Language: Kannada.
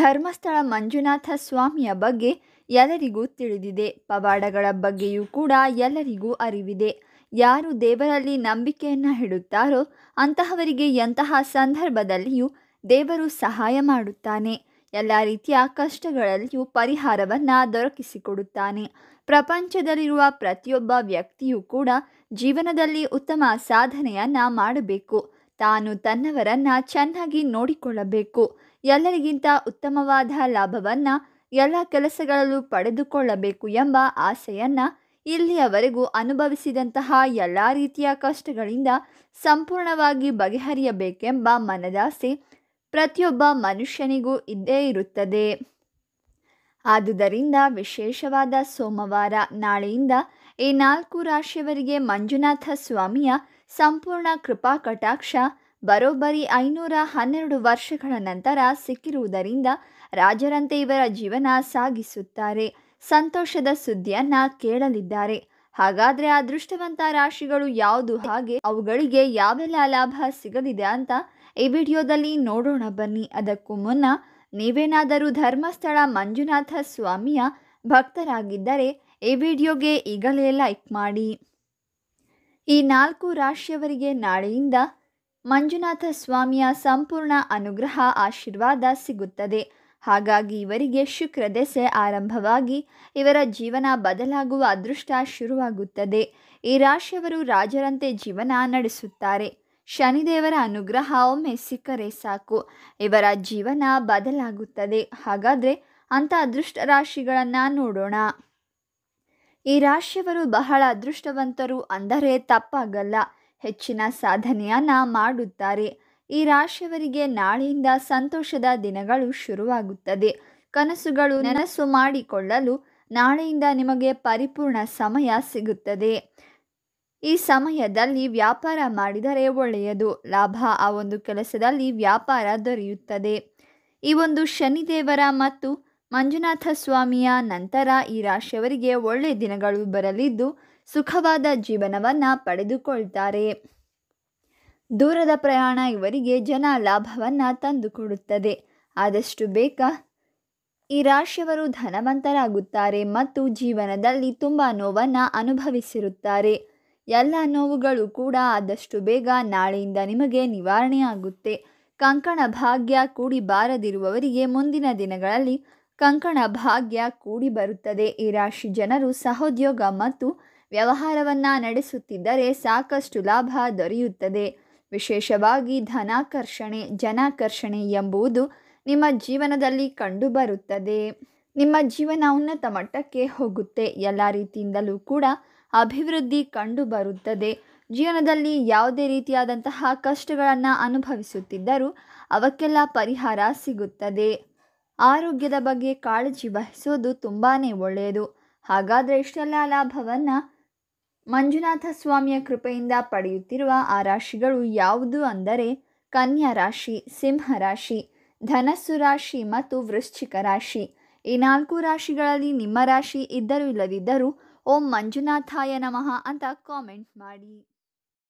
ಧರ್ಮಸ್ಥಳ ಮಂಜುನಾಥ ಸ್ವಾಮಿಯ ಬಗ್ಗೆ ಎಲ್ಲರಿಗೂ ತಿಳಿದಿದೆ ಪವಾಡಗಳ ಬಗ್ಗೆಯೂ ಕೂಡ ಎಲ್ಲರಿಗೂ ಅರಿವಿದೆ ಯಾರು ದೇವರಲ್ಲಿ ನಂಬಿಕೆಯನ್ನು ಹಿಡುತ್ತಾರೋ ಅಂತಹವರಿಗೆ ಎಂತಹ ಸಂದರ್ಭದಲ್ಲಿಯೂ ದೇವರು ಸಹಾಯ ಮಾಡುತ್ತಾನೆ ಎಲ್ಲ ರೀತಿಯ ಕಷ್ಟಗಳಲ್ಲಿಯೂ ಪರಿಹಾರವನ್ನು ದೊರಕಿಸಿಕೊಡುತ್ತಾನೆ ಪ್ರಪಂಚದಲ್ಲಿರುವ ಪ್ರತಿಯೊಬ್ಬ ವ್ಯಕ್ತಿಯೂ ಕೂಡ ಜೀವನದಲ್ಲಿ ಉತ್ತಮ ಸಾಧನೆಯನ್ನು ಮಾಡಬೇಕು ತಾನು ತನ್ನವರನ್ನ ಚೆನ್ನಾಗಿ ನೋಡಿಕೊಳ್ಳಬೇಕು ಎಲ್ಲರಿಗಿಂತ ಉತ್ತಮವಾದ ಲಾಭವನ್ನ ಎಲ್ಲ ಕೆಲಸಗಳಲ್ಲೂ ಪಡೆದುಕೊಳ್ಳಬೇಕು ಎಂಬ ಆಸೆಯನ್ನ ಇಲ್ಲಿಯವರೆಗೂ ಅನುಭವಿಸಿದಂತಹ ಎಲ್ಲ ರೀತಿಯ ಕಷ್ಟಗಳಿಂದ ಸಂಪೂರ್ಣವಾಗಿ ಬಗೆಹರಿಯಬೇಕೆಂಬ ಮನದಾಸೆ ಪ್ರತಿಯೊಬ್ಬ ಮನುಷ್ಯನಿಗೂ ಇದ್ದೇ ಇರುತ್ತದೆ ಆದುದರಿಂದ ವಿಶೇಷವಾದ ಸೋಮವಾರ ನಾಳೆಯಿಂದ ಈ ನಾಲ್ಕು ರಾಶಿಯವರಿಗೆ ಮಂಜುನಾಥ ಸ್ವಾಮಿಯ ಸಂಪೂರ್ಣ ಕೃಪಾ ಕಟಾಕ್ಷ ಬರೋಬ್ಬರಿ ಐನೂರ ಹನ್ನೆರಡು ವರ್ಷಗಳ ನಂತರ ಸಿಕ್ಕಿರುವುದರಿಂದ ರಾಜರಂತೆ ಇವರ ಜೀವನ ಸಾಗಿಸುತ್ತಾರೆ ಸಂತೋಷದ ಸುದ್ದಿಯನ್ನ ಕೇಳಲಿದ್ದಾರೆ ಹಾಗಾದ್ರೆ ಅದೃಷ್ಟವಂತ ರಾಶಿಗಳು ಯಾವುದು ಹಾಗೆ ಅವುಗಳಿಗೆ ಯಾವೆಲ್ಲ ಲಾಭ ಸಿಗಲಿದೆ ಅಂತ ಈ ವಿಡಿಯೋದಲ್ಲಿ ನೋಡೋಣ ಬನ್ನಿ ಅದಕ್ಕೂ ಮುನ್ನ ನೀವೇನಾದರೂ ಧರ್ಮಸ್ಥಳ ಮಂಜುನಾಥ ಸ್ವಾಮಿಯ ಭಕ್ತರಾಗಿದ್ದರೆ ಈ ವಿಡಿಯೋಗೆ ಈಗಲೇ ಲೈಕ್ ಮಾಡಿ ಈ ನಾಲ್ಕು ರಾಶಿಯವರಿಗೆ ನಾಳೆಯಿಂದ ಮಂಜುನಾಥ ಸ್ವಾಮಿಯ ಸಂಪೂರ್ಣ ಅನುಗ್ರಹ ಆಶೀರ್ವಾದ ಸಿಗುತ್ತದೆ ಹಾಗಾಗಿ ಇವರಿಗೆ ಶುಕ್ರ ದೆಸೆ ಆರಂಭವಾಗಿ ಇವರ ಜೀವನ ಬದಲಾಗುವ ಅದೃಷ್ಟ ಶುರುವಾಗುತ್ತದೆ ಈ ರಾಶಿಯವರು ರಾಜರಂತೆ ಜೀವನ ನಡೆಸುತ್ತಾರೆ ಶನಿದೇವರ ಅನುಗ್ರಹ ಒಮ್ಮೆ ಸಿಕ್ಕರೆ ಸಾಕು ಇವರ ಜೀವನ ಬದಲಾಗುತ್ತದೆ ಹಾಗಾದರೆ ಅಂಥ ಅದೃಷ್ಟ ರಾಶಿಗಳನ್ನು ನೋಡೋಣ ಈ ರಾಶಿಯವರು ಬಹಳ ಅದೃಷ್ಟವಂತರು ಅಂದರೆ ತಪ್ಪಾಗಲ್ಲ ಹೆಚ್ಚಿನ ಸಾಧನೆಯನ್ನು ಮಾಡುತ್ತಾರೆ ಈ ರಾಶಿಯವರಿಗೆ ನಾಳೆಯಿಂದ ಸಂತೋಷದ ದಿನಗಳು ಶುರುವಾಗುತ್ತದೆ ಕನಸುಗಳು ನನಸು ಮಾಡಿಕೊಳ್ಳಲು ನಾಳೆಯಿಂದ ನಿಮಗೆ ಪರಿಪೂರ್ಣ ಸಮಯ ಸಿಗುತ್ತದೆ ಈ ಸಮಯದಲ್ಲಿ ವ್ಯಾಪಾರ ಮಾಡಿದರೆ ಒಳ್ಳೆಯದು ಲಾಭ ಆ ಒಂದು ಕೆಲಸದಲ್ಲಿ ವ್ಯಾಪಾರ ದೊರೆಯುತ್ತದೆ ಈ ಒಂದು ಶನಿದೇವರ ಮತ್ತು ಮಂಜುನಾಥ ಸ್ವಾಮಿಯ ನಂತರ ಈ ರಾಶಿಯವರಿಗೆ ಒಳ್ಳೆಯ ದಿನಗಳು ಬರಲಿದ್ದು ಸುಖವಾದ ಜೀವನವನ್ನು ಪಡೆದುಕೊಳ್ತಾರೆ ದೂರದ ಪ್ರಯಾಣ ಇವರಿಗೆ ಜನ ಲಾಭವನ್ನು ತಂದುಕೊಡುತ್ತದೆ ಆದಷ್ಟು ಬೇಗ ಈ ರಾಶಿಯವರು ಧನವಂತರಾಗುತ್ತಾರೆ ಮತ್ತು ಜೀವನದಲ್ಲಿ ತುಂಬ ನೋವನ್ನು ಅನುಭವಿಸಿರುತ್ತಾರೆ ಎಲ್ಲ ನೋವುಗಳು ಕೂಡ ಆದಷ್ಟು ಬೇಗ ನಾಳೆಯಿಂದ ನಿಮಗೆ ನಿವಾರಣೆಯಾಗುತ್ತೆ ಕಂಕಣ ಭಾಗ್ಯ ಕೂಡಿ ಬಾರದಿರುವವರಿಗೆ ಮುಂದಿನ ದಿನಗಳಲ್ಲಿ ಕಂಕಣ ಭಾಗ್ಯ ಕೂಡಿ ಬರುತ್ತದೆ ಈ ರಾಶಿ ಜನರು ಸಹೋದ್ಯೋಗ ಮತ್ತು ವ್ಯವಹಾರವನ್ನು ನಡೆಸುತ್ತಿದ್ದರೆ ಸಾಕಷ್ಟು ಲಾಭ ದೊರೆಯುತ್ತದೆ ವಿಶೇಷವಾಗಿ ಧನಾಕರ್ಷಣೆ ಜನಾಕರ್ಷಣೆ ಎಂಬುದು ನಿಮ್ಮ ಜೀವನದಲ್ಲಿ ಕಂಡುಬರುತ್ತದೆ ನಿಮ್ಮ ಜೀವನ ಉನ್ನತ ಮಟ್ಟಕ್ಕೆ ಹೋಗುತ್ತೆ ಎಲ್ಲ ರೀತಿಯಿಂದಲೂ ಕೂಡ ಅಭಿವೃದ್ಧಿ ಕಂಡುಬರುತ್ತದೆ ಜೀವನದಲ್ಲಿ ಯಾವುದೇ ರೀತಿಯಾದಂತಹ ಕಷ್ಟಗಳನ್ನು ಅನುಭವಿಸುತ್ತಿದ್ದರೂ ಅವಕ್ಕೆಲ್ಲ ಪರಿಹಾರ ಸಿಗುತ್ತದೆ ಆರೋಗ್ಯದ ಬಗ್ಗೆ ಕಾಳಜಿ ವಹಿಸೋದು ತುಂಬಾ ಒಳ್ಳೆಯದು ಹಾಗಾದರೆ ಇಷ್ಟೆಲ್ಲ ಲಾಭವನ್ನು ಮಂಜುನಾಥ ಸ್ವಾಮಿಯ ಕೃಪೆಯಿಂದ ಪಡೆಯುತ್ತಿರುವ ಆ ರಾಶಿಗಳು ಯಾವುದು ಅಂದರೆ ಕನ್ಯಾ ರಾಶಿ ಸಿಂಹ ರಾಶಿ ಧನಸ್ಸು ರಾಶಿ ಮತ್ತು ವೃಶ್ಚಿಕ ರಾಶಿ ಈ ನಾಲ್ಕು ರಾಶಿಗಳಲ್ಲಿ ನಿಮ್ಮ ರಾಶಿ ಇದ್ದರೂ ಇಲ್ಲದಿದ್ದರೂ ಓಂ ಮಂಜುನಾಥಾಯ ನಮಃ ಅಂತ ಕಾಮೆಂಟ್ ಮಾಡಿ